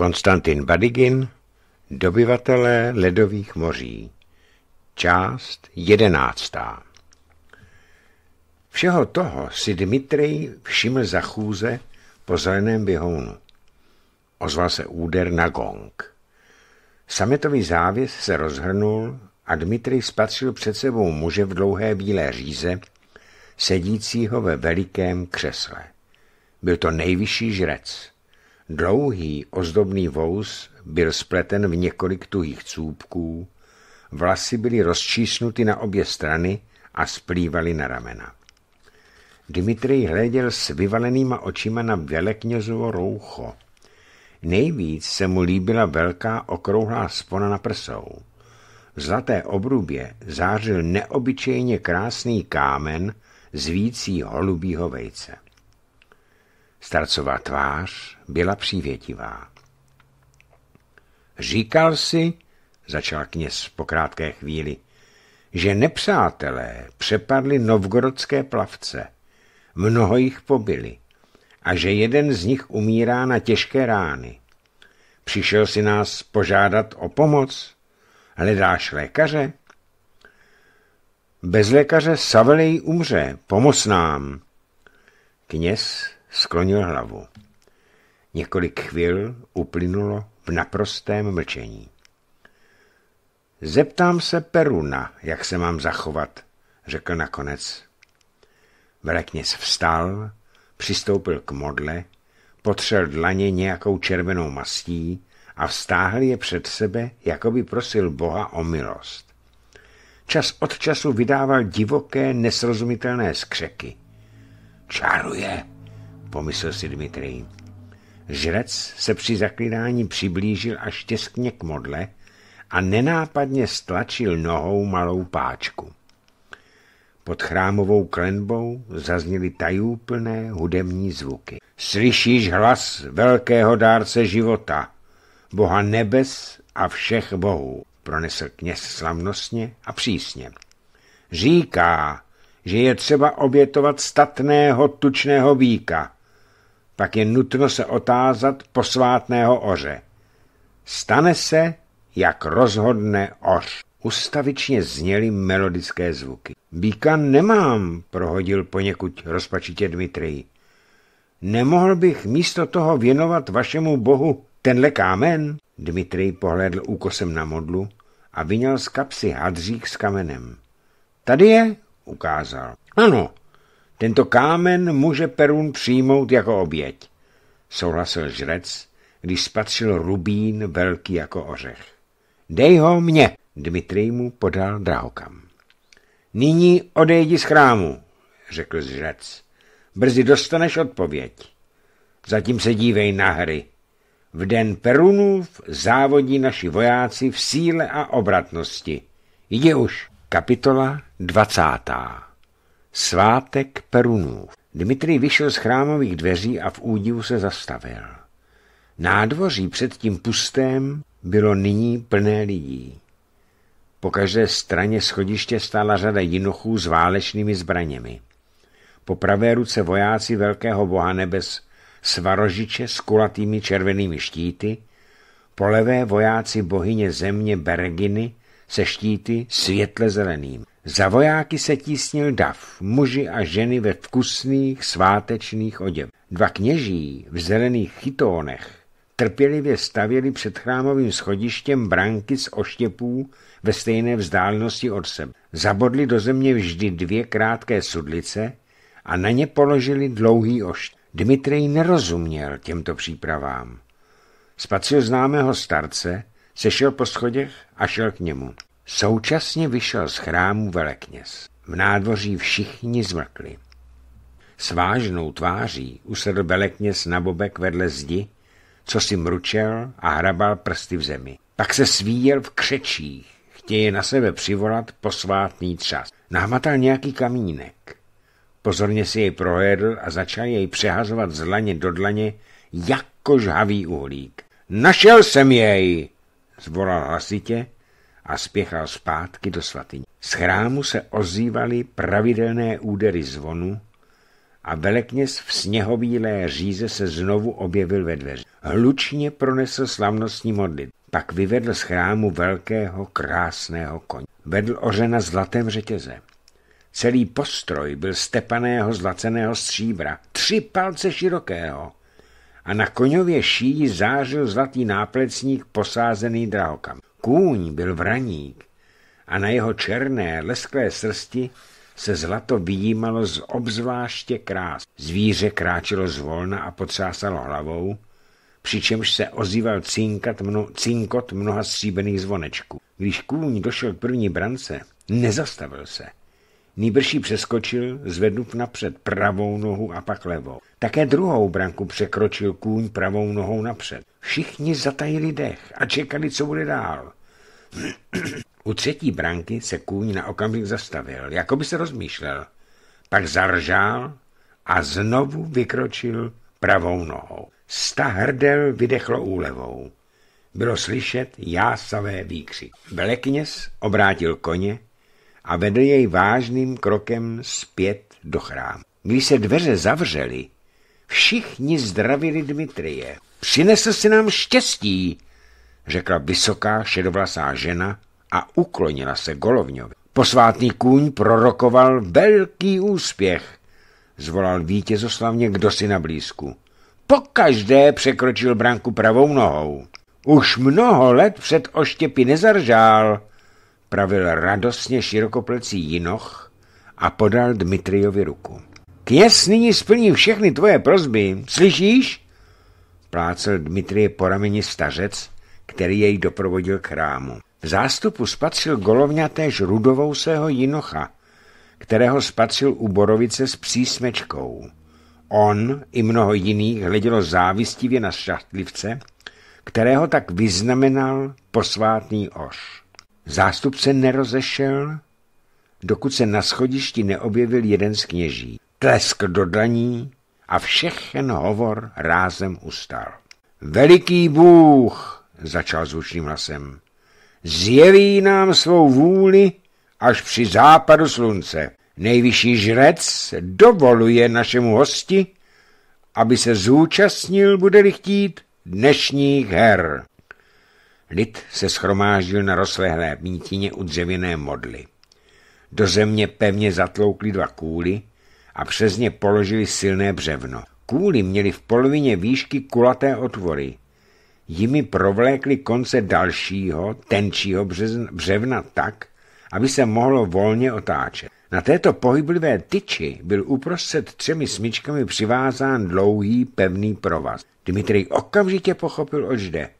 Konstantin Badigin. Dobyvatelé ledových moří, část jedenáctá. Všeho toho si Dmitrij všiml za chůze po zeleném běhounu. Ozval se úder na gong. Sametový závěs se rozhrnul a Dmitrij spatřil před sebou muže v dlouhé bílé říze, sedícího ve velikém křesle. Byl to nejvyšší žrec, Dlouhý ozdobný vous byl spleten v několik tuhých cůpků, vlasy byly rozčísnuty na obě strany a splývaly na ramena. Dmitrij hleděl s vyvalenýma očima na veleknězovo roucho. Nejvíc se mu líbila velká okrouhlá spona na prsou. V zlaté obrubě zářil neobyčejně krásný kámen z vící holubího vejce. Starcová tvář byla přívětivá. Říkal si, začal kněz po krátké chvíli, že nepřátelé přepadli novgorodské plavce, mnoho jich pobili a že jeden z nich umírá na těžké rány. Přišel si nás požádat o pomoc? Hledáš lékaře? Bez lékaře Savelej umře, pomoz nám. Kněz sklonil hlavu. Několik chvil uplynulo v naprostém mlčení. Zeptám se Peruna, jak se mám zachovat, řekl nakonec. Velekněz vstal, přistoupil k modle, potřel dlaně nějakou červenou mastí a vstáhl je před sebe, jako by prosil Boha o milost. Čas od času vydával divoké, nesrozumitelné skřeky. Čaruje! pomyslel si Dmitrij. Žrec se při zaklínání přiblížil až těskně k modle a nenápadně stlačil nohou malou páčku. Pod chrámovou klenbou zazněly tajúplné hudební zvuky. Slyšíš hlas velkého dárce života, boha nebes a všech bohů, pronesl kněz slavnostně a přísně. Říká, že je třeba obětovat statného tučného býka, pak je nutno se otázat posvátného oře. Stane se, jak rozhodne oř. Ustavičně zněly melodické zvuky. Býka nemám, prohodil poněkud rozpačitě Dmitrij. Nemohl bych místo toho věnovat vašemu bohu tenhle kámen? Dmitrij pohlédl úkosem na modlu a vyněl z kapsy hadřík s kamenem. Tady je, ukázal. Ano, tento kámen může Perun přijmout jako oběť, souhlasil žrec, když spatřil rubín velký jako ořech. Dej ho mně, Dmitrij mu podal drahokam. Nyní odejdi z chrámu, řekl žrec. Brzy dostaneš odpověď. Zatím se dívej na hry. V den Perunův závodí naši vojáci v síle a obratnosti. Jdi už. Kapitola 20. Svátek Perunů. Dmitrij vyšel z chrámových dveří a v údivu se zastavil. Nádvoří před tím pustém bylo nyní plné lidí. Po každé straně schodiště stála řada jinochů s válečnými zbraněmi. Po pravé ruce vojáci velkého boha nebes svarožiče s kulatými červenými štíty, po levé vojáci bohyně země Berginy se štíty světle zeleným. Za vojáky se tísnil dav, muži a ženy ve vkusných svátečných oděv. Dva kněží v zelených chytónech trpělivě stavěli před chrámovým schodištěm branky z oštěpů ve stejné vzdálenosti od sebe. Zabodli do země vždy dvě krátké sudlice a na ně položili dlouhý ošt. Dmitrij nerozuměl těmto přípravám. Spatřil známého starce, sešel po schodech a šel k němu. Současně vyšel z chrámu velekněz. V nádvoří všichni zmrkli. S vážnou tváří usedl velekněz na bobek vedle zdi, co si mručel a hrabal prsty v zemi. Pak se svíjel v křečích, chtěje na sebe přivolat posvátný třas. Nahmatal nějaký kamínek. Pozorně si jej projedl a začal jej přehazovat z dlaně do dlaně jako žhavý uhlík. Našel jsem jej, zvolal hlasitě a spěchal zpátky do svatyně. Z chrámu se ozývaly pravidelné údery zvonu a velekněz v sněhovílé říze se znovu objevil ve dveři. Hlučně pronesl slavnostní modlit. Pak vyvedl z chrámu velkého, krásného koně. Vedl ořena zlatém řetězem. Celý postroj byl stepaného zlaceného stříbra, tři palce širokého, a na koňově šíji zářil zlatý náplecník posázený drahokam. Kůň byl vraník a na jeho černé, lesklé srsti se zlato vyjímalo z obzvláště krás. Zvíře kráčelo zvolna a potřásalo hlavou, přičemž se ozýval cinkat mno, cinkot mnoha stříbených zvonečků. Když kůň došel k první brance, nezastavil se – Nýbrž přeskočil, zvednut napřed pravou nohu a pak levou. Také druhou branku překročil kůň pravou nohou napřed. Všichni zatajili dech a čekali, co bude dál. U třetí branky se kůň na okamžik zastavil, jako by se rozmýšlel. Pak zaržál a znovu vykročil pravou nohou. Sta hrdel vydechlo úlevou. Bylo slyšet jásavé výkřik. Velekněz obrátil koně a vedl jej vážným krokem zpět do chrámu. Když se dveře zavřely, všichni zdravili Dmitrie. Přinesl si nám štěstí, řekla vysoká šedovlasá žena a uklonila se Golovňovi. Posvátný kůň prorokoval velký úspěch, zvolal vítězoslavně kdo si na blízku. Po každé překročil branku pravou nohou. Už mnoho let před oštěpy nezaržál, pravil radostně širokoplecí jinoch a podal Dmitriovi ruku. Kněz nyní splní všechny tvoje prozby, slyšíš? Plácel Dmitrie po rameni stařec, který jej doprovodil k chrámu. V zástupu spatřil golovňatéž svého jinocha, kterého spatřil u borovice s přísmečkou. On i mnoho jiných hledělo závistivě na šachtlivce, kterého tak vyznamenal posvátný oš. Zástupce nerozešel, dokud se na schodišti neobjevil jeden z kněží. Tlesk do daní a všechen hovor rázem ustal. Veliký Bůh, začal zvučným hlasem, zjeví nám svou vůli až při západu slunce. Nejvyšší žrec dovoluje našemu hosti, aby se zúčastnil, bude-li chtít, dnešních her. Lid se schromáždil na rozlehlé mítině u dřevěné modly. Do země pevně zatloukli dva kůly a přes ně položili silné břevno. Kůly měly v polovině výšky kulaté otvory. Jimi provlékli konce dalšího, tenčího břevna tak, aby se mohlo volně otáčet. Na této pohyblivé tyči byl uprostřed třemi smyčkami přivázán dlouhý pevný provaz. Dmitrij okamžitě pochopil, oč jde.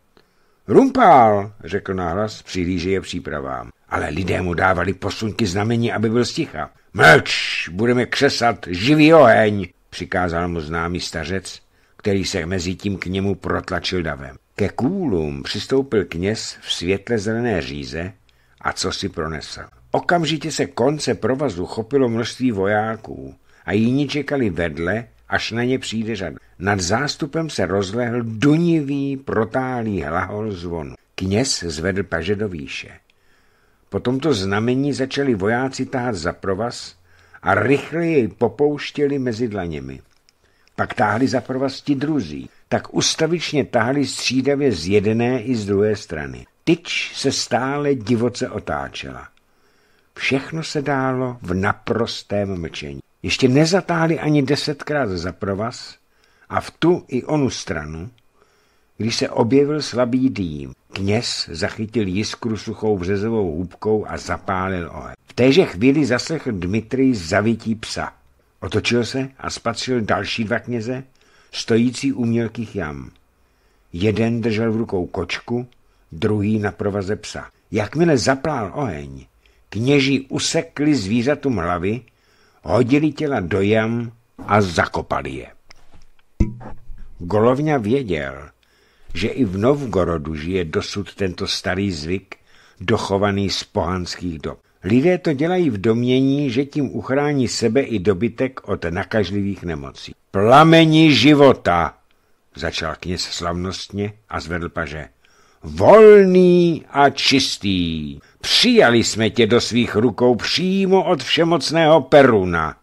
Rumpál, řekl nahlas, je přípravám. Ale lidé mu dávali posunky znamení, aby byl sticha. Mlč, budeme křesat živý oheň, přikázal mu známý stařec, který se mezi tím k němu protlačil davem. Ke kůlům přistoupil kněz v světle zelené říze a co si pronesl. Okamžitě se konce provazu chopilo množství vojáků a jiní čekali vedle, až na ně přijde řada. Nad zástupem se rozlehl dunivý, protálý hlahol zvonu. Kněz zvedl paže do výše. Po tomto znamení začali vojáci tahat za provaz a rychle jej popouštěli mezi dlaněmi. Pak táhli za provaz ti druzí, tak ustavičně tahali střídavě z jedné i z druhé strany. Tyč se stále divoce otáčela. Všechno se dálo v naprostém mlčení. Ještě nezatáhli ani desetkrát za provaz a v tu i onu stranu, když se objevil slabý dým. Kněz zachytil jiskru suchou březovou hůbkou a zapálil oheň. V téže chvíli zaslechl Dmitry zavití psa. Otočil se a spatřil další dva kněze, stojící u mělkých jam. Jeden držel v rukou kočku, druhý na provaze psa. Jakmile zaplál oheň, kněží usekli zvířatům hlavy hodili těla do jam a zakopali je. Golovňa věděl, že i v Novgorodu žije dosud tento starý zvyk, dochovaný z pohanských dob. Lidé to dělají v domění, že tím uchrání sebe i dobytek od nakažlivých nemocí. Plamení života, začal kněz slavnostně a zvedl paže volný a čistý. Přijali jsme tě do svých rukou přímo od všemocného Peruna.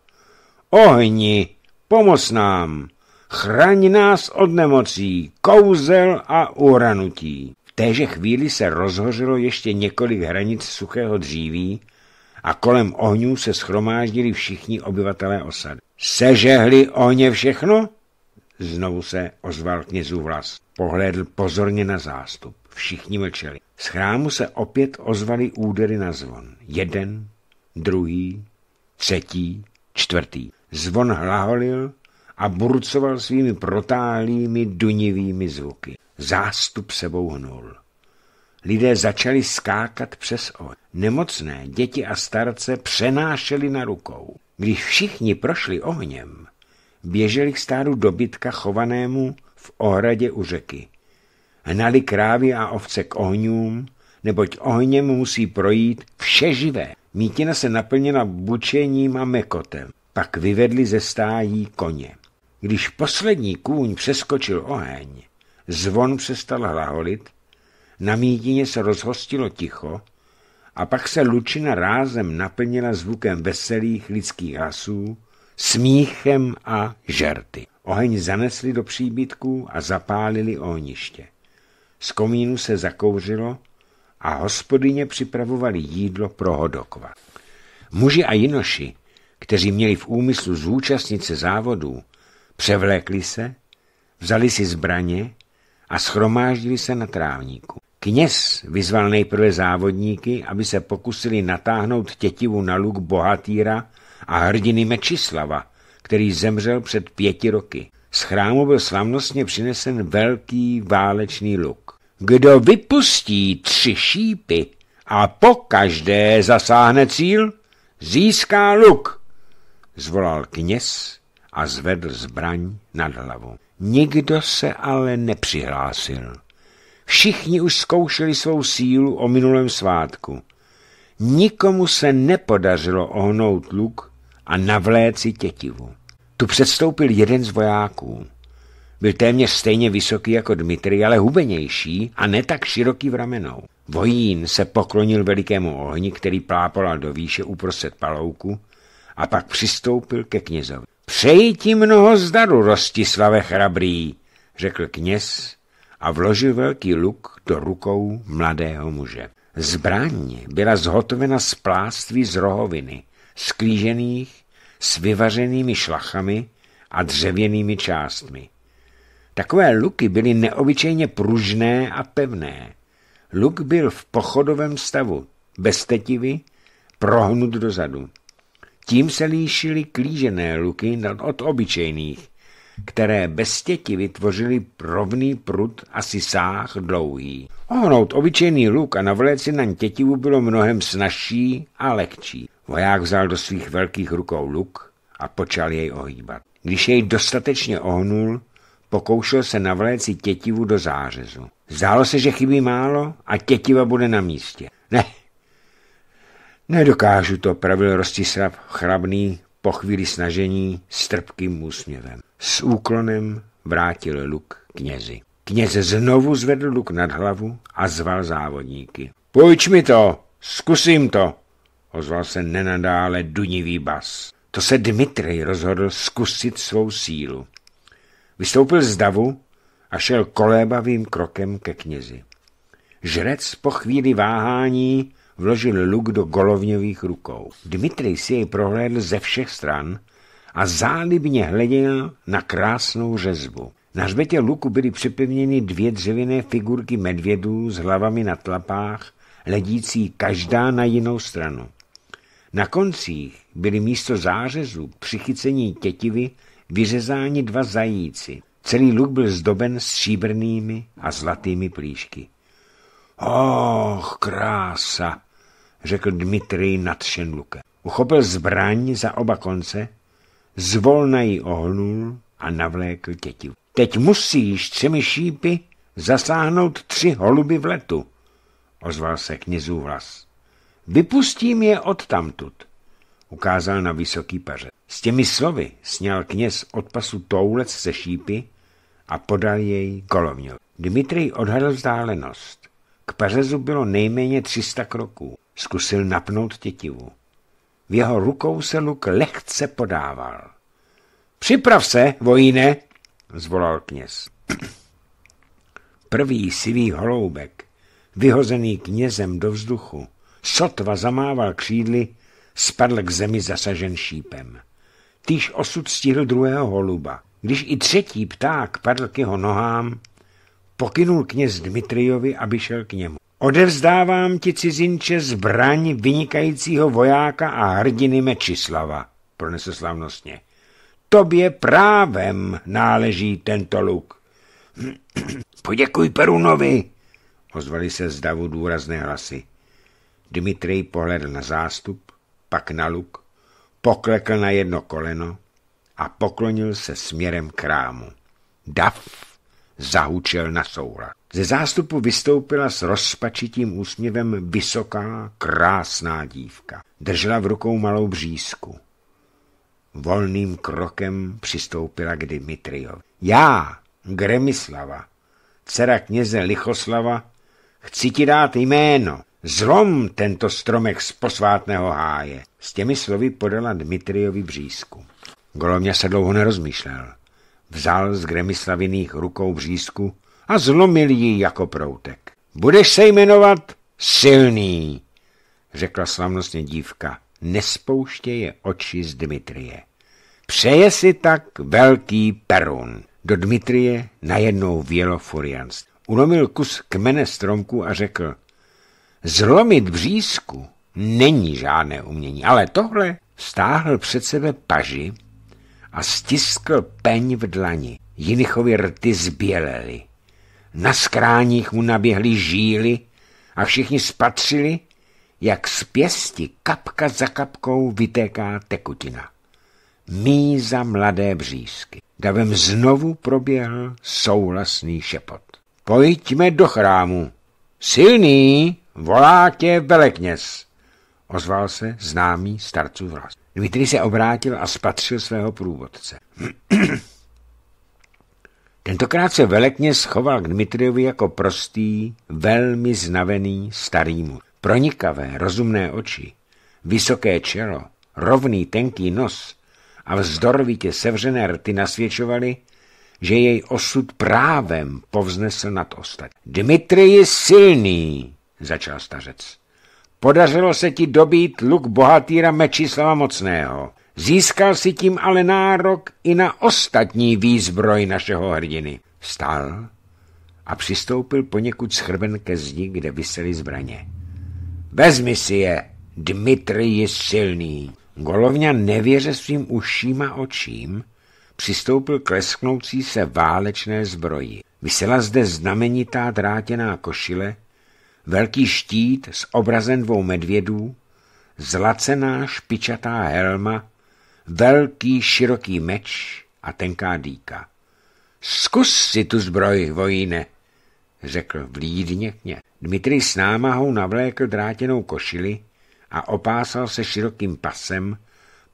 Ohni, pomoz nám, chraň nás od nemocí, kouzel a uranutí. V téže chvíli se rozhořelo ještě několik hranic suchého dříví a kolem ohňů se schromáždili všichni obyvatelé osady. Sežehli ohně všechno? Znovu se ozval knězův hlas. Pohlédl pozorně na zástup. Všichni mlčeli. Z chrámu se opět ozvaly údery na zvon. Jeden, druhý, třetí, čtvrtý. Zvon hlaholil a burcoval svými protálými dunivými zvuky. Zástup se hnul. Lidé začali skákat přes oň. Nemocné, děti a starce přenášeli na rukou. Když všichni prošli ohněm, běželi k stádu dobytka chovanému v ohradě u řeky hnali krávy a ovce k ohňům, neboť ohněm musí projít vše živé. Mítina se naplněna bučením a mekotem. Pak vyvedli ze stájí koně. Když poslední kůň přeskočil oheň, zvon přestal hlaholit, na mítině se rozhostilo ticho a pak se lučina rázem naplnila zvukem veselých lidských hlasů, smíchem a žerty. Oheň zanesli do příbytků a zapálili ohniště. Z se zakouřilo a hospodyně připravovali jídlo pro hodokva. Muži a jinoši, kteří měli v úmyslu zúčastnit se závodů, převlékli se, vzali si zbraně a schromáždili se na trávníku. Kněz vyzval nejprve závodníky, aby se pokusili natáhnout tětivu na luk bohatýra a hrdiny Mečislava, který zemřel před pěti roky. Z chrámu byl slavnostně přinesen velký válečný luk. Kdo vypustí tři šípy a po každé zasáhne cíl, získá luk, zvolal kněz a zvedl zbraň nad hlavu. Nikdo se ale nepřihlásil. Všichni už zkoušeli svou sílu o minulém svátku. Nikomu se nepodařilo ohnout luk a navléci tětivu. Tu předstoupil jeden z vojáků. Byl téměř stejně vysoký jako Dmitry, ale hubenější a ne tak široký v ramenou. Vojín se poklonil velikému ohni, který plápolal do výše uprostřed palouku a pak přistoupil ke knězovi. Přeji ti mnoho zdaru, Rostislave Chrabrý, řekl kněz a vložil velký luk do rukou mladého muže. Zbraň byla zhotovena z pláství z rohoviny, sklížených s vyvařenými šlachami a dřevěnými částmi. Takové luky byly neobyčejně pružné a pevné. Luk byl v pochodovém stavu, bez tetivy, prohnut dozadu. Tím se líšily klížené luky od obyčejných, které bez těti vytvořily rovný prut asi sáh dlouhý. Ohnout obyčejný luk a navléci na tětivu bylo mnohem snažší a lehčí. Voják vzal do svých velkých rukou luk a počal jej ohýbat. Když jej dostatečně ohnul, pokoušel se navléci tětivu do zářezu. Zdálo se, že chybí málo a tětiva bude na místě. Ne, nedokážu to, pravil Rostislav chrabný po chvíli snažení s trpkým úsměvem. S úklonem vrátil luk knězi. Kněz znovu zvedl luk nad hlavu a zval závodníky. Půjč mi to, zkusím to ozval se nenadále dunivý bas. To se Dmitrij rozhodl zkusit svou sílu. Vystoupil z davu a šel kolébavým krokem ke knězi. Žrec po chvíli váhání vložil luk do golovňových rukou. Dmitrij si jej prohlédl ze všech stran a zálibně hleděl na krásnou řezbu. Na hřbetě luku byly připevněny dvě dřevěné figurky medvědů s hlavami na tlapách, ledící každá na jinou stranu. Na koncích byly místo zářezu přichycení tětivy vyřezáni dva zajíci. Celý luk byl zdoben stříbrnými a zlatými plíšky. Och, krása, řekl Dmitrij nadšen lukem. Uchopil zbraň za oba konce, zvolna ji ohnul a navlékl tětivu. Teď musíš třemi šípy zasáhnout tři holuby v letu, ozval se knězů vlas. Vypustím je odtamtud, ukázal na vysoký paře. S těmi slovy sněl kněz od pasu toulec se šípy a podal jej golovňovi. Dmitrij odhadl vzdálenost. K pařezu bylo nejméně 300 kroků. Zkusil napnout tětivu. V jeho rukou se luk lehce podával. Připrav se, vojíne, zvolal kněz. Prvý sivý holoubek, vyhozený knězem do vzduchu, sotva zamával křídly, spadl k zemi zasažen šípem. Týž osud stihl druhého holuba. Když i třetí pták padl k jeho nohám, pokynul kněz Dmitrijovi, aby šel k němu. Odevzdávám ti, cizinče, zbraň vynikajícího vojáka a hrdiny Mečislava, pronesl slavnostně. Tobě právem náleží tento luk. Poděkuj Perunovi, ozvali se z davu důrazné hlasy. Dmitrij pohledl na zástup, pak na luk, poklekl na jedno koleno a poklonil se směrem k rámu. Dav zahučel na soula. Ze zástupu vystoupila s rozpačitým úsměvem vysoká, krásná dívka. Držela v rukou malou břízku. Volným krokem přistoupila k Dimitriovi. Já, Gremislava, dcera kněze Lichoslava, chci ti dát jméno. Zlom tento stromek z posvátného háje. S těmi slovy podala Dmitriovi břízku. Golomě se dlouho nerozmýšlel. Vzal z Gremislaviných rukou břízku a zlomil ji jako proutek. Budeš se jmenovat Silný, řekla slavnostně dívka. je oči z Dmitrie. Přeje si tak velký perun. Do Dmitrie najednou vělo furianství. Ulomil kus kmene stromku a řekl, Zlomit břízku není žádné umění, ale tohle stáhl před sebe paži a stiskl peň v dlani. Jinichovi rty zbělely. Na skráních mu naběhly žíly a všichni spatřili, jak z pěsti kapka za kapkou vytéká tekutina. Míza mladé břízky. Davem znovu proběhl souhlasný šepot. Pojďme do chrámu. Silný! Volá tě velekněz, ozval se známý starcův vlas. Dmitry se obrátil a spatřil svého průvodce. Tentokrát se velekně schoval k Dmitriovi jako prostý, velmi znavený starý muž. Pronikavé, rozumné oči, vysoké čelo, rovný, tenký nos a vzdorovitě sevřené rty nasvědčovaly, že jej osud právem povznesl nad ostatní. Dmitry je silný, začal stařec. Podařilo se ti dobít luk bohatýra Mečislava Mocného. Získal si tím ale nárok i na ostatní výzbroj našeho hrdiny. Stál a přistoupil poněkud schrben ke zdi, kde visely zbraně. Vezmi si je, Dmitry je silný. Golovňa nevěře svým uším a očím přistoupil k lesknoucí se válečné zbroji. Vysela zde znamenitá drátěná košile, velký štít s obrazem dvou medvědů, zlacená špičatá helma, velký široký meč a tenká dýka. Zkus si tu zbroj, vojíne, řekl vlídně kně. Dmitry s námahou navlékl drátěnou košili a opásal se širokým pasem,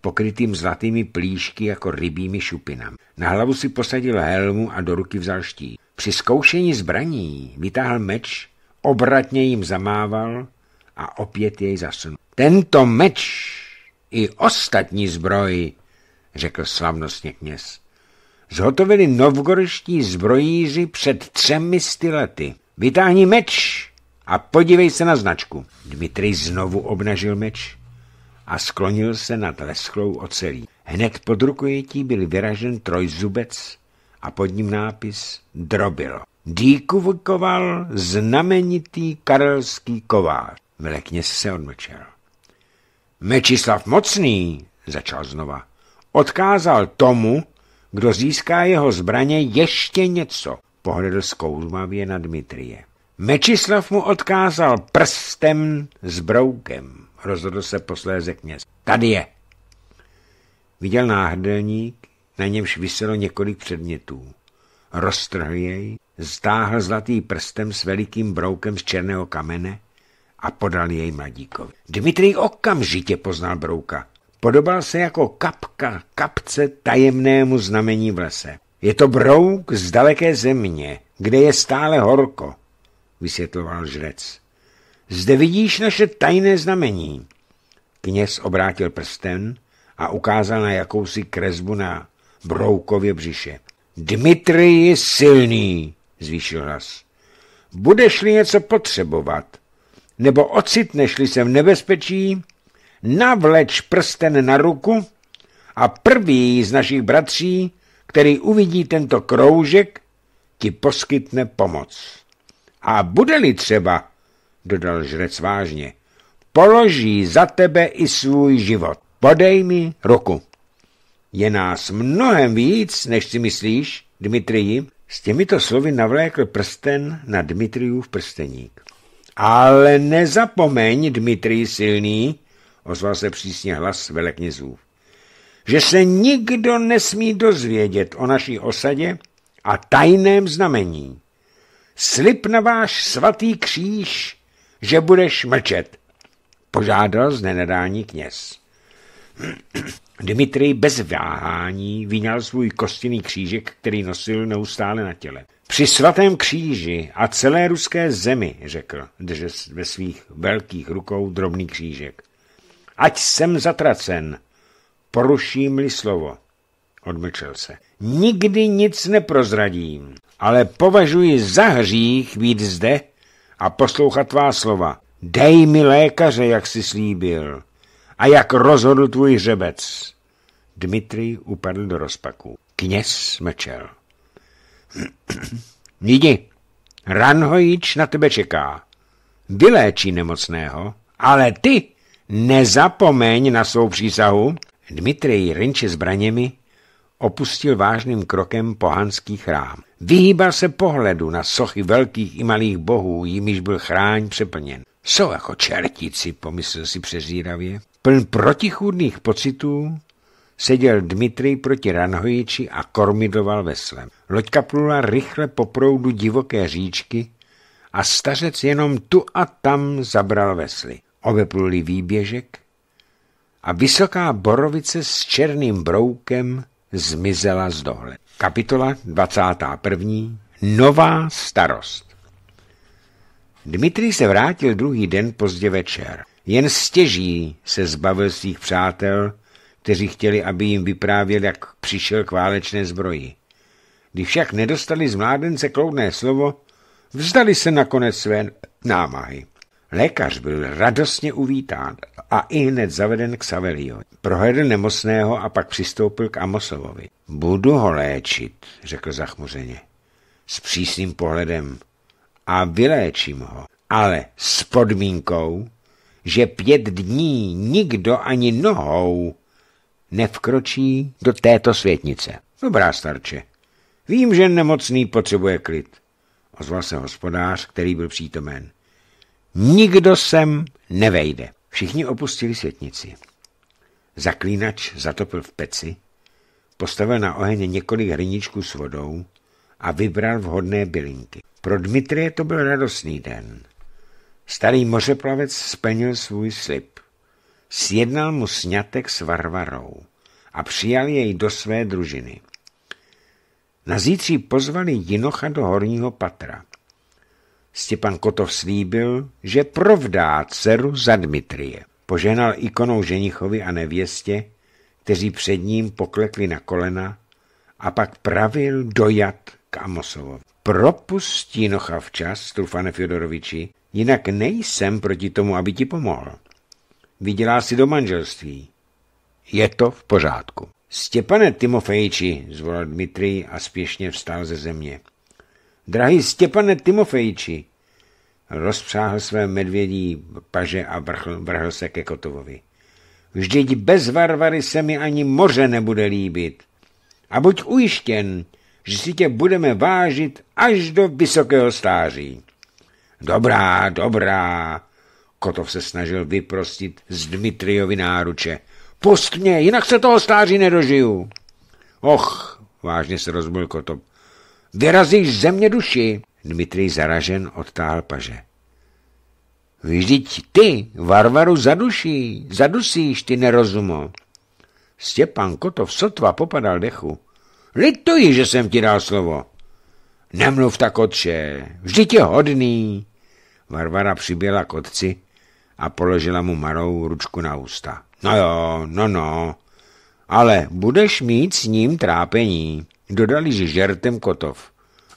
pokrytým zlatými plíšky jako rybími šupinami. Na hlavu si posadil helmu a do ruky vzal štít. Při zkoušení zbraní vytáhl meč obratně jim zamával a opět jej zasunul. Tento meč i ostatní zbroj, řekl slavnostně kněz. Zhotovili novgorští zbrojíři před třemi lety. Vytáhni meč a podívej se na značku. Dmitrij znovu obnažil meč a sklonil se nad lesklou ocelí. Hned pod rukojetí byl vyražen trojzubec a pod ním nápis Drobilo díkuvokoval znamenitý karelský kovář. Velekněz se odmlčel. Mečislav Mocný, začal znova, odkázal tomu, kdo získá jeho zbraně ještě něco, pohledl zkouzmavě na Dmitrie. Mečislav mu odkázal prstem s broukem, rozhodl se posléze kněz. Tady je. Viděl náhrdelník, na němž vyselo několik předmětů. Roztrhl jej Ztáhl zlatý prstem s velikým broukem z černého kamene a podal jej mladíkovi. Dmitrij okamžitě poznal brouka. Podobal se jako kapka kapce tajemnému znamení v lese. Je to brouk z daleké země, kde je stále horko, vysvětloval žrec. Zde vidíš naše tajné znamení. Kněz obrátil prsten a ukázal na jakousi kresbu na broukově břiše. Dmitrij je silný, zvýšil hlas. Budeš-li něco potřebovat, nebo ocitneš-li se v nebezpečí, navleč prsten na ruku a první z našich bratří, který uvidí tento kroužek, ti poskytne pomoc. A bude-li třeba, dodal žrec vážně, položí za tebe i svůj život. Podej mi ruku. Je nás mnohem víc, než si myslíš, Dmitriji, s těmito slovy navlékl prsten na Dmitriův prsteník. Ale nezapomeň, Dmitrij silný, ozval se přísně hlas veleknězův, že se nikdo nesmí dozvědět o naší osadě a tajném znamení. Slib na váš svatý kříž, že budeš mlčet, požádal z kněz. Dmitrij bez váhání vyňal svůj kostinný křížek, který nosil neustále na těle. Při svatém kříži a celé ruské zemi, řekl, drže ve svých velkých rukou drobný křížek. Ať jsem zatracen, poruším-li slovo. Odmlčel se. Nikdy nic neprozradím, ale považuji za hřích být zde a poslouchat tvá slova. Dej mi lékaře, jak jsi slíbil. A jak rozhodl tvůj hřebec? Dmitrij upadl do rozpaku. Kněz mlčel. Jdi, ranhojíč na tebe čeká. Vyléčí nemocného, ale ty nezapomeň na svou přísahu. Dmitrij rynče zbraněmi opustil vážným krokem pohanský chrám. Vyhýbal se pohledu na sochy velkých i malých bohů, jimiž byl chráň přeplněn. Jsou jako čertici, pomyslel si přezíravě. Pln protichůdných pocitů seděl Dmitrij proti Ranhojiči a kormidoval veslem. Loďka plula rychle po proudu divoké říčky a stařec jenom tu a tam zabral vesly. Obepluli výběžek a vysoká borovice s černým broukem zmizela z dohled. Kapitola 21. Nová starost Dmitrij se vrátil druhý den pozdě večer. Jen stěží se zbavil svých přátel, kteří chtěli, aby jim vyprávěl, jak přišel k válečné zbroji. Když však nedostali z mládence kloudné slovo, vzdali se nakonec své námahy. Lékař byl radostně uvítán a i hned zaveden k Savelio. Prohledl nemocného a pak přistoupil k Amosovovi. Budu ho léčit, řekl zachmuřeně, s přísným pohledem. A vyléčím ho, ale s podmínkou, že pět dní nikdo ani nohou nevkročí do této světnice. Dobrá, starče. Vím, že nemocný potřebuje klid, ozval se hospodář, který byl přítomen. Nikdo sem nevejde. Všichni opustili světnici. Zaklínač zatopil v peci, postavil na oheň několik hrníčků s vodou a vybral vhodné bylinky. Pro Dmitrie to byl radostný den. Starý mořeplavec splnil svůj slib. Sjednal mu sňatek s Varvarou a přijal jej do své družiny. Na zítří pozvali Jinocha do horního patra. Stepan Kotov slíbil, že provdá dceru za Dmitrie. Poženal ikonou ženichovi a nevěstě, kteří před ním poklekli na kolena a pak pravil dojat k Amosovovi. Propust Jinocha včas, Trufane Fjodoroviči, Jinak nejsem proti tomu, aby ti pomohl. Vydělá si do manželství. Je to v pořádku. Stěpane Timofejči, zvolal Dmitrij a spěšně vstal ze země. Drahý Stěpane Timofejči! Rozpřáhl své medvědí paže a vrhl, vrhl se ke Kotovovi. Vždyť bez Varvary se mi ani moře nebude líbit. A buď ujištěn, že si tě budeme vážit až do vysokého stáří. Dobrá, dobrá. Kotov se snažil vyprostit z Dmitriovi náruče. Pust mě, jinak se toho stáří nedožiju. Och, vážně se rozmluvil Kotov. Vyrazíš ze mě duši. Dmitrij zaražen odtáhl paže. Vždyť ty, Varvaru, zaduší, zadusíš, ty nerozumo. Stěpan Kotov sotva popadal dechu. Lituji, že jsem ti dal slovo. Nemluv tak, otče, vždyť je hodný. Varvara přiběla k otci a položila mu marou ručku na ústa. No jo, no no, ale budeš mít s ním trápení, dodali že žertem Kotov.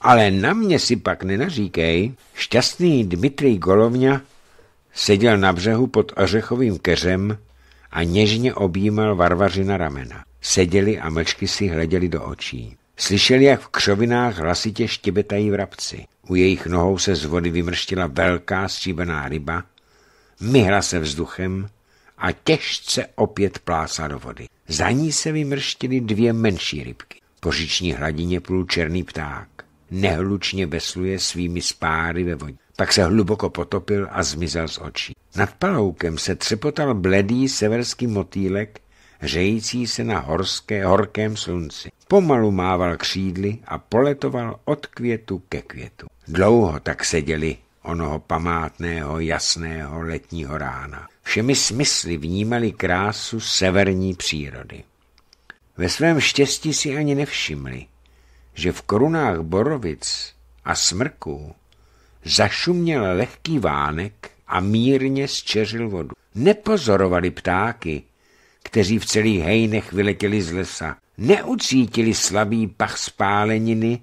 Ale na mě si pak nenaříkej. Šťastný Dmitrij Golovňa seděl na břehu pod ořechovým keřem a něžně objímal varvaři na ramena. Seděli a mlčky si hleděli do očí. Slyšeli, jak v křovinách hlasitě štěbetají vrabci. U jejich nohou se z vody vymrštila velká stříbená ryba, myhla se vzduchem a těžce opět plásla do vody. Za ní se vymrštily dvě menší rybky. Po říční hladině plul černý pták. Nehlučně vesluje svými spáry ve vodě. Pak se hluboko potopil a zmizel z očí. Nad paloukem se třepotal bledý severský motýlek, hřející se na horské horkém slunci. Pomalu mával křídly a poletoval od květu ke květu. Dlouho tak seděli onoho památného, jasného letního rána. Všemi smysly vnímali krásu severní přírody. Ve svém štěstí si ani nevšimli, že v korunách borovic a smrků zašuměl lehký vánek a mírně zčeřil vodu. Nepozorovali ptáky, kteří v celých hejnech vyletěli z lesa. Neucítili slabý pach spáleniny,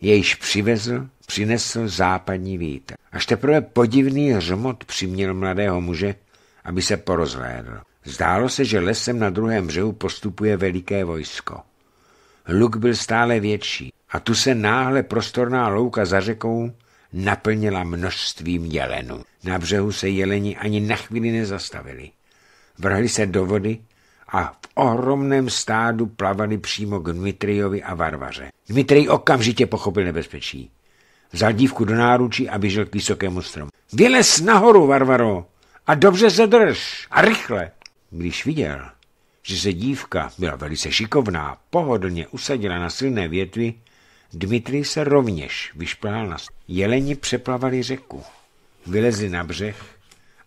jejž přivezl, přinesl západní vítr. Až teprve podivný hřmot přiměl mladého muže, aby se porozhlédl. Zdálo se, že lesem na druhém břehu postupuje veliké vojsko. Hluk byl stále větší a tu se náhle prostorná louka za řekou naplnila množstvím jelenů. Na břehu se jeleni ani na chvíli nezastavili vrhli se do vody a v ohromném stádu plavali přímo k Dmitrijovi a Varvaře. Dmitrij okamžitě pochopil nebezpečí. Vzal dívku do náručí a běžel k vysokému stromu. Vylez nahoru, Varvaro, a dobře se drž, a rychle. Když viděl, že se dívka byla velice šikovná, pohodlně usadila na silné větvi, Dmitrij se rovněž vyšplhal na stromu. Jeleni přeplavali řeku, vylezli na břeh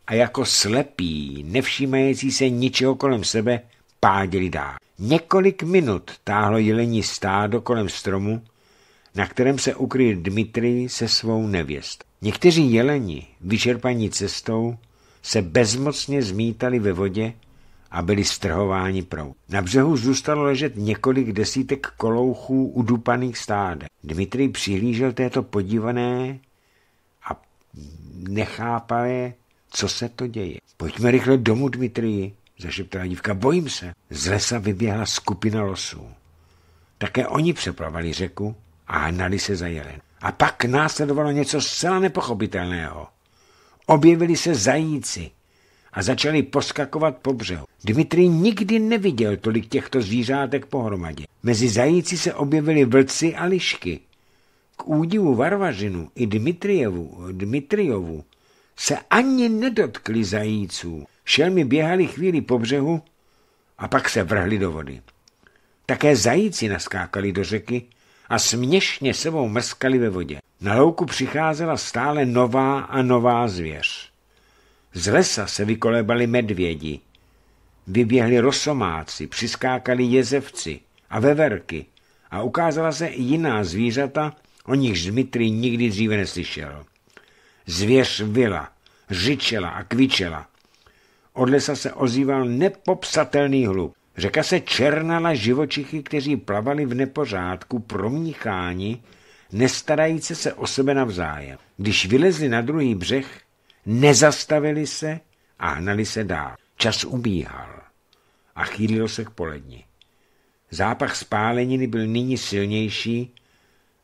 a jako slepí, nevšímající se ničeho kolem sebe, páděli dál. Několik minut táhlo jelení stádo kolem stromu, na kterém se ukryl Dmitrij se svou nevěst. Někteří jeleni, vyčerpaní cestou, se bezmocně zmítali ve vodě a byli strhováni prou. Na břehu zůstalo ležet několik desítek kolouchů udupaných stáde. Dmitrij přihlížel této podívané a nechápalé co se to děje? Pojďme rychle domů, Dmitrii, zašeptala dívka. Bojím se. Z lesa vyběhla skupina losů. Také oni přeplavali řeku a hnali se za jelen. A pak následovalo něco zcela nepochopitelného. Objevili se zajíci a začali poskakovat po břehu. Dmitrij nikdy neviděl tolik těchto zvířátek pohromadě. Mezi zajíci se objevili vlci a lišky. K údivu Varvařinu i Dmitrijevu, Dmitrijovu se ani nedotkli zajíců. Šelmy běhali chvíli po břehu a pak se vrhli do vody. Také zajíci naskákali do řeky a směšně sebou mrskali ve vodě. Na louku přicházela stále nová a nová zvěř. Z lesa se vykolebali medvědi, vyběhli rosomáci, přiskákali jezevci a veverky a ukázala se i jiná zvířata, o nichž Dmitry nikdy dříve neslyšel. Zvěř vila, žičela a kvičela. Od lesa se ozýval nepopsatelný hluk. Řeka se černala živočichy, kteří plavali v nepořádku, promícháni, nestarajíce se o sebe navzájem. Když vylezli na druhý břeh, nezastavili se a hnali se dál. Čas ubíhal a chýlil se k poledni. Zápach spáleniny byl nyní silnější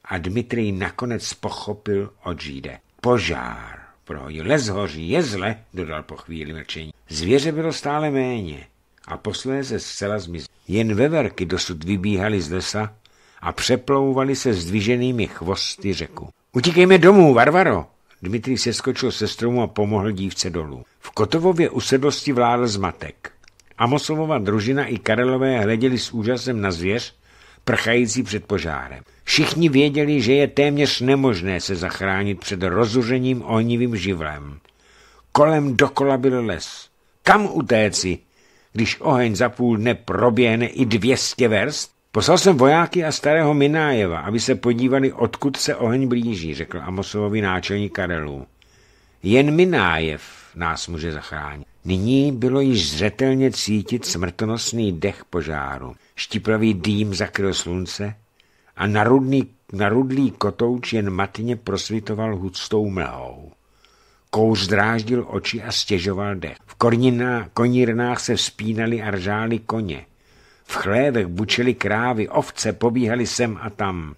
a Dmitrij nakonec pochopil, oč jde. Požár. Prohodil. Les hoří, zle, dodal po chvíli mlčení. Zvěře bylo stále méně a posléze zcela zmizlo. Jen veverky dosud vybíhaly z lesa a přeplouvaly se zdviženými chvosty řeku. Utíkejme domů, Varvaro! Dmitrij se skočil se stromu a pomohl dívce dolů. V Kotovově usedlosti vládl zmatek. Amosovova družina i Karelové hleděli s úžasem na zvěř, prchající před požárem. Všichni věděli, že je téměř nemožné se zachránit před rozuřením ohnivým živlem. Kolem dokola byl les. Kam utéci, když oheň za půl dne proběhne i dvěstě verst? Poslal jsem vojáky a starého Minájeva, aby se podívali, odkud se oheň blíží, řekl Amosovovi náčelník Karelů. Jen Minájev nás může zachránit. Nyní bylo již zřetelně cítit smrtonosný dech požáru. Štiplavý dým zakryl slunce a narudný, narudlý kotouč jen matně prosvitoval hustou mlhou. Kouř dráždil oči a stěžoval dech. V kornina, konírnách se vzpínali a ržály koně. V chlévech bučely krávy, ovce pobíhaly sem a tam.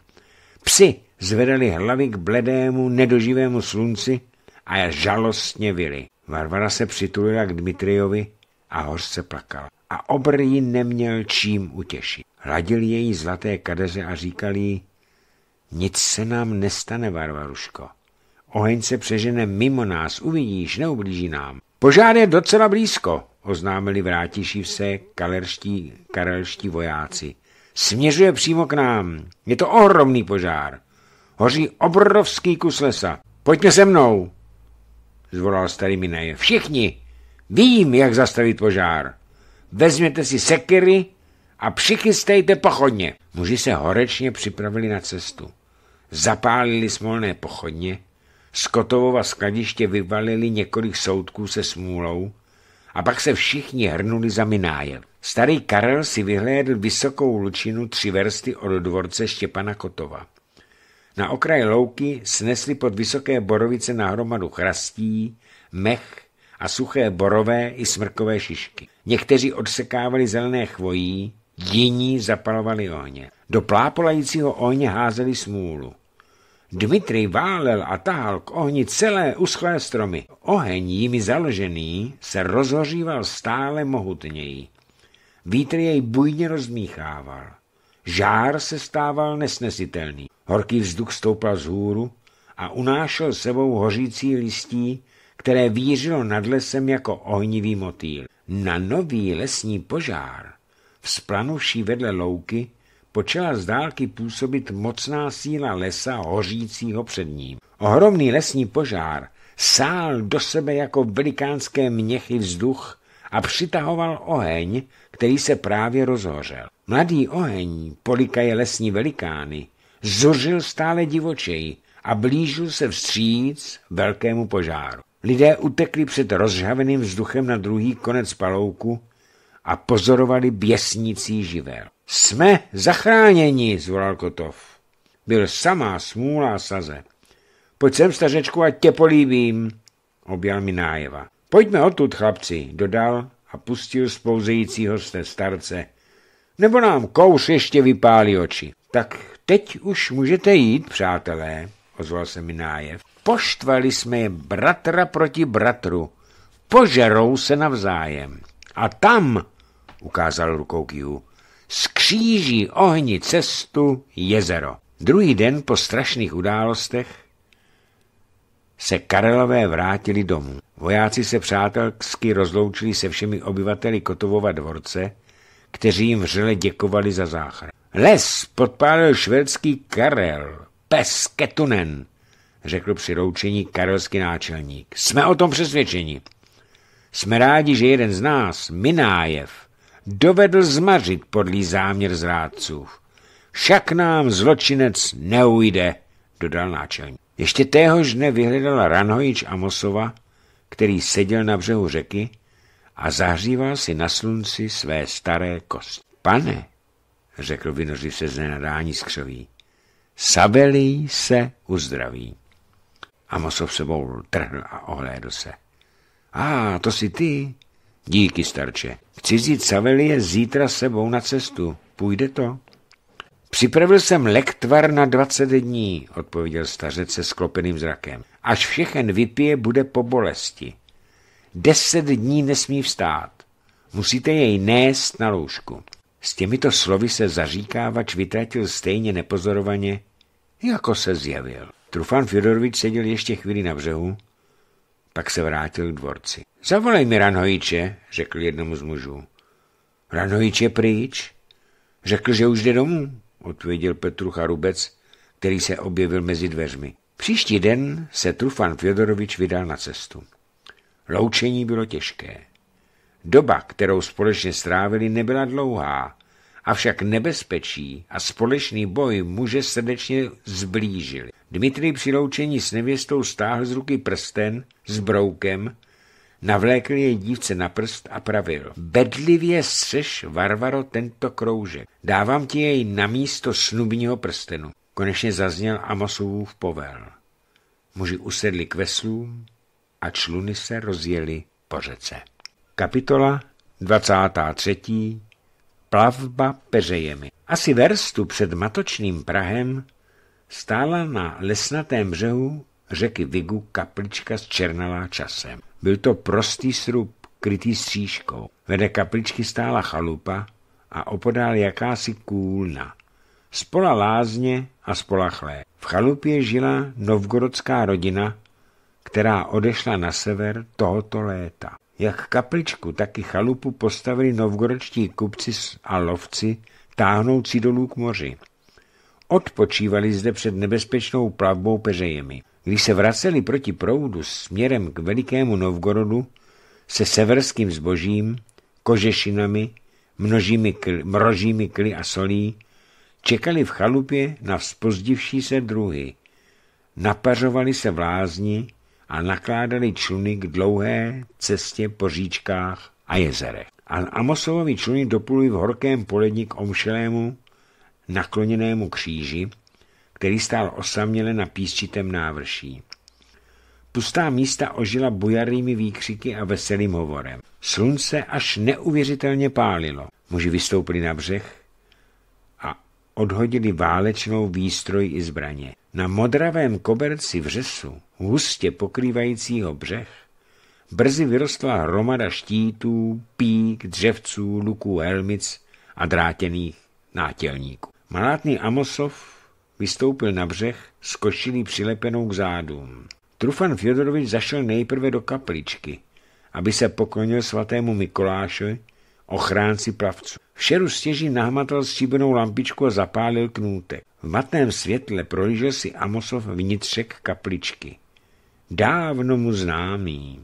Psi zvedali hlavy k bledému, nedoživému slunci a žalostně vili. Varvara se přitulila k Dmitrijovi a se plakala. A obr ji neměl čím utěšit. Hladil její zlaté kadeře a říkal jí, nic se nám nestane, Varvaruško. Oheň se přežene mimo nás, uvidíš, neublíží nám. Požár je docela blízko, oznámili vrátiši se kalerští, karelští vojáci. Směřuje přímo k nám. Je to ohromný požár. Hoří obrovský kus lesa. Pojďme se mnou zvolal starý Minaje. Všichni! Vím, jak zastavit požár. Vezměte si sekery a přichystejte pochodně. Muži se horečně připravili na cestu. Zapálili smolné pochodně, z Kotovova skladiště vyvalili několik soudků se smůlou a pak se všichni hrnuli za Minájem. Starý Karel si vyhlédl vysokou lučinu tři versty od dvorce Štěpana Kotova. Na okraji louky snesli pod vysoké borovice na hromadu chrastí, mech a suché borové i smrkové šišky. Někteří odsekávali zelené chvojí, jiní zapalovali ohně. Do plápolajícího ohně házeli smůlu. Dmitry válel a tahal k ohni celé uschlé stromy. Oheň jimi založený se rozhoříval stále mohutněji. Vítr jej bujně rozmíchával. Žár se stával nesnesitelný. Horký vzduch stoupal z hůru a unášel sebou hořící listí, které vířilo nad lesem jako ohnivý motýl. Na nový lesní požár, vzplanuvší vedle louky, počala z dálky působit mocná síla lesa hořícího před ním. Ohromný lesní požár sál do sebe jako velikánské měchy vzduch a přitahoval oheň, který se právě rozhořel. Mladý oheň, polikaje lesní velikány, zuřil stále divočej a blížil se vstříc velkému požáru. Lidé utekli před rozžaveným vzduchem na druhý konec palouku a pozorovali běsnící živel. Jsme zachráněni, zvolal Kotov. Byl samá smůlá saze. Pojď sem, stařečku, a tě políbím, objal mi nájeva. Pojďme odtud, chlapci, dodal a pustil spouzejícího se starce, nebo nám kous ještě vypálí oči. Tak teď už můžete jít, přátelé, ozval se mi nájev. Poštvali jsme je bratra proti bratru. Požerou se navzájem. A tam, ukázal rukou Kiu, skříží ohni cestu jezero. Druhý den po strašných událostech se Karelové vrátili domů. Vojáci se přátelsky rozloučili se všemi obyvateli Kotovova dvorce, kteří jim vřele děkovali za záchranu. Les podpálil švédský Karel, pes Ketunen, řekl při roučení karelský náčelník. Jsme o tom přesvědčeni. Jsme rádi, že jeden z nás, Minájev, dovedl zmařit podlý záměr zrádců. Však nám zločinec neujde, dodal náčelník. Ještě téhož dne vyhledala Ranhojič Amosova, který seděl na břehu řeky a zahříval si na slunci své staré kosti. Pane, řekl vinoři se znenadání z křoví, Sabelí se uzdraví. Amosov sebou trhl a ohlédl se. A, ah, to jsi ty? Díky, starče. Chci vzít je zítra sebou na cestu. Půjde to? Připravil jsem lektvar na 20 dní, odpověděl stařec se sklopeným zrakem. Až všechen vypije, bude po bolesti. Deset dní nesmí vstát. Musíte jej nést na loužku. S těmito slovy se zaříkávač vytratil stejně nepozorovaně, jako se zjevil. Trufan Fyodorovič seděl ještě chvíli na břehu, pak se vrátil k dvorci. Zavolej mi Ranhojiče, řekl jednomu z mužů. Ranhojič je pryč. Řekl, že už jde domů, odpověděl Petru Charubec, který se objevil mezi dveřmi. Příští den se Trufan Fyodorovič vydal na cestu. Loučení bylo těžké. Doba, kterou společně strávili, nebyla dlouhá, avšak nebezpečí a společný boj muže srdečně zblížili. Dmitrij při loučení s nevěstou stáhl z ruky prsten s broukem, navlékl jej dívce na prst a pravil. Bedlivě střeš, Varvaro, tento kroužek. Dávám ti jej na místo snubního prstenu. Konečně zazněl Amosův povel. Muži usedli k veslům, a čluny se rozjeli po řece. Kapitola 23. Plavba peřejemi. Asi verstu před matočným Prahem stála na lesnatém břehu řeky Vigu kaplička s černalá časem. Byl to prostý srub, krytý střížkou. Vede kapličky stála chalupa a opodál jakási kůlna. Spola lázně a spola chlé. V chalupě žila novgorodská rodina která odešla na sever tohoto léta. Jak kapličku, tak i chalupu postavili novgorečtí kupci a lovci, táhnoucí dolů k moři. Odpočívali zde před nebezpečnou plavbou peřejemi. Když se vraceli proti proudu směrem k velikému Novgorodu se severským zbožím, kožešinami, množími kl, mrožími kly a solí, čekali v chalupě na vzpozdivší se druhy. Napařovali se v lázni, a nakládali čluny k dlouhé cestě po říčkách a jezere. A Amosovovi čluny dopluli v horkém polední k omšelému nakloněnému kříži, který stál osaměle na písčitém návrší. Pustá místa ožila bujarými výkřiky a veselým hovorem. Slunce až neuvěřitelně pálilo. Muži vystoupili na břeh a odhodili válečnou výstroj i zbraně. Na modravém koberci řesu, hustě pokrývajícího břeh, brzy vyrostla hromada štítů, pík, dřevců, luků, helmic a drátěných nátělníků. Malátný Amosov vystoupil na břeh s košilí přilepenou k zádům. Trufan Fjodorovič zašel nejprve do kapličky, aby se poklonil svatému Mikolášovi, ochránci plavců. V šeru stěží nahmatal stříbenou lampičku a zapálil knůtek. V matném světle prolížel si Amosov vnitřek kapličky. Dávno mu známý.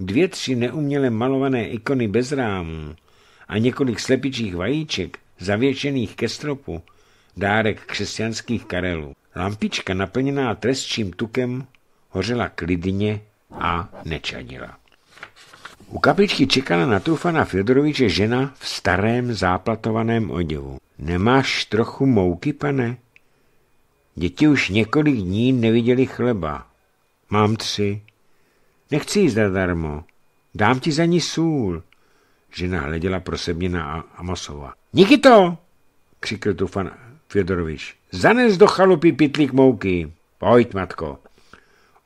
Dvě, tři neuměle malované ikony bez rámů a několik slepičích vajíček, zavěšených ke stropu, dárek křesťanských karelů. Lampička naplněná trestčím tukem hořela klidně a nečadila. U kapličky čekala na Trufana Fjodoroviče žena v starém záplatovaném oděvu. Nemáš trochu mouky, pane? Děti už několik dní neviděli chleba. Mám tři. Nechci jít zadarmo. Dám ti za ní sůl. Žena hleděla prosebně na Amosova. Nikito! křikl Trufan Fjodorovič. Zanes do chalupy pitlík mouky. Pojď, matko.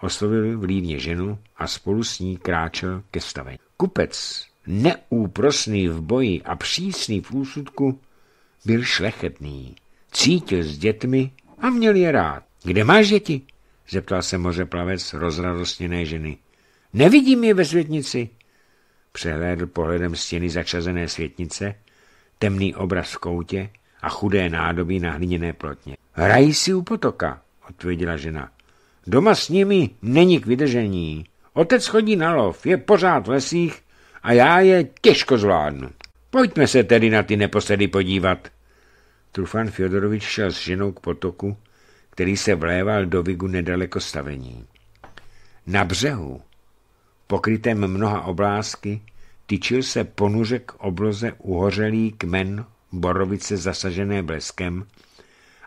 Oslovil vlídně ženu a spolu s ní kráčel ke stavení. Kupec, neúprosný v boji a přísný v úsudku, byl šlechetný, cítil s dětmi a měl je rád. Kde máš děti? zeptal se mořeplavec rozradostněné ženy. Nevidím je ve světnici. Přehlédl pohledem stěny začazené světnice, temný obraz v koutě a chudé nádoby na hliněné plotně. Hrají si u potoka, odpověděla žena. Doma s nimi není k vydržení. Otec chodí na lov, je pořád v lesích a já je těžko zvládnu. Pojďme se tedy na ty neposledy podívat. Trufan Fjodorovič šel s ženou k potoku, který se vléval do vigu nedaleko stavení. Na břehu, pokrytém mnoha oblásky, tyčil se ponužek obloze uhořelý kmen borovice zasažené bleskem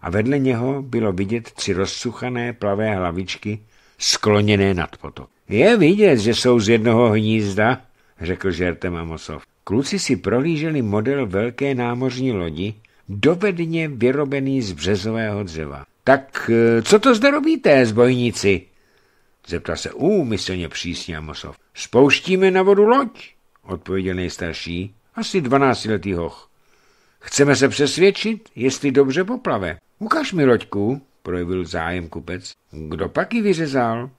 a vedle něho bylo vidět tři rozsuchané plavé hlavičky skloněné nad potok. Je vidět, že jsou z jednoho hnízda, řekl žertem Amosov. Kluci si prolíželi model velké námořní lodi, dovedně vyrobený z březového dřeva. Tak eh, co to zde robíte, zbojníci? Zeptal se úmyslně přísně Amosov. Spouštíme na vodu loď, odpověděl nejstarší, asi dvanáctiletý hoch. Chceme se přesvědčit, jestli dobře poplave. Ukaž mi loďku, projevil zájem kupec. Kdo pak ji vyřezal?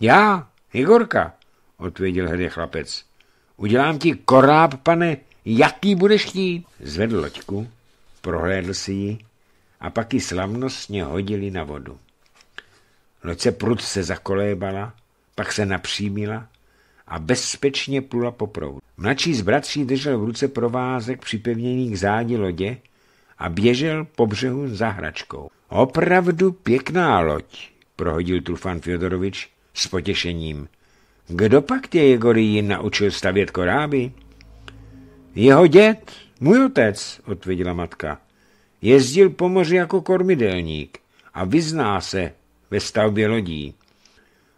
Já, Igorka, odpověděl hrdě chlapec. Udělám ti koráb, pane, jaký budeš chtít. Zvedl loďku, prohlédl si ji a pak ji slavnostně hodili na vodu. Loď se se zakolébala, pak se napřímila a bezpečně plula po proudu. Mladší z bratří držel v ruce provázek připevněný k zádi lodě a běžel po břehu za hračkou. Opravdu pěkná loď, prohodil Trufan Fjodorovič s potěšením. Kdo pak tě, Jegorii, naučil stavět koráby? Jeho dět, můj otec, odpověděla matka. Jezdil po moři jako kormidelník a vyzná se ve stavbě lodí.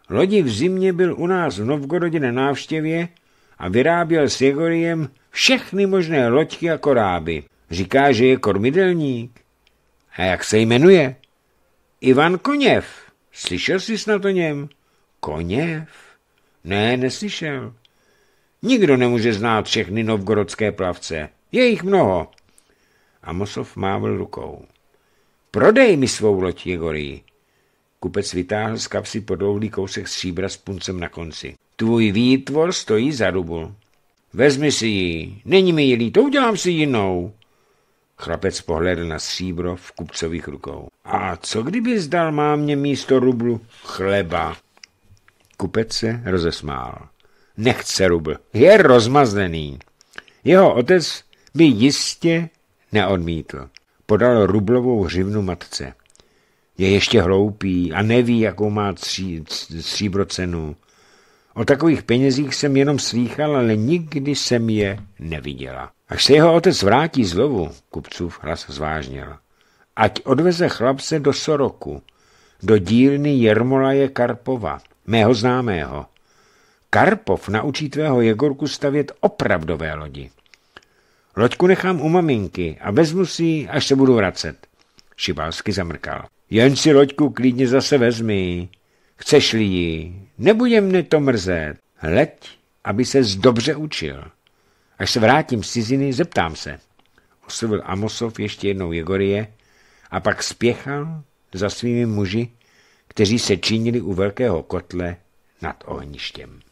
Lodi v zimě byl u nás v Novgorodě na návštěvě a vyráběl s Jegoriem všechny možné loďky a koráby. Říká, že je kormidelník. A jak se jmenuje? Ivan Koněv. Slyšel jsi snad o něm? Koněv? Ne, neslyšel. Nikdo nemůže znát všechny novgorodské plavce. Je jich mnoho. Amosov mávl rukou. Prodej mi svou loď, Jegorí. Kupec vytáhl z kapsy podlouhlý kousek stříbra s puncem na konci. Tvůj výtvor stojí za rubu. Vezmi si ji. Není mi ji líto, udělám si jinou. Chlapec pohlédl na stříbro v kupcových rukou. A co kdyby zdal mámě místo rublu chleba? Kupec se rozesmál. Nechce rubl, je rozmazlený. Jeho otec by jistě neodmítl. Podal rublovou hřivnu matce. Je ještě hloupý a neví, jakou má tří, stříbro cenu. O takových penězích jsem jenom slýchal, ale nikdy jsem je neviděla. Až se jeho otec vrátí z lovu, kupcův hlas zvážnil. Ať odveze chlapce do Soroku, do dílny Jermolaje Karpova, mého známého. Karpov naučí tvého Jegorku stavět opravdové lodi. Loďku nechám u maminky a vezmu si ji, až se budu vracet. Šibalsky zamrkal. Jen si loďku klidně zase vezmi. Chceš-li ji, nebude mne to mrzet. Leď, aby se dobře učil. Až se vrátím z ciziny, zeptám se. Oslovil Amosov ještě jednou Jegorie a pak spěchal za svými muži, kteří se činili u velkého kotle nad ohništěm.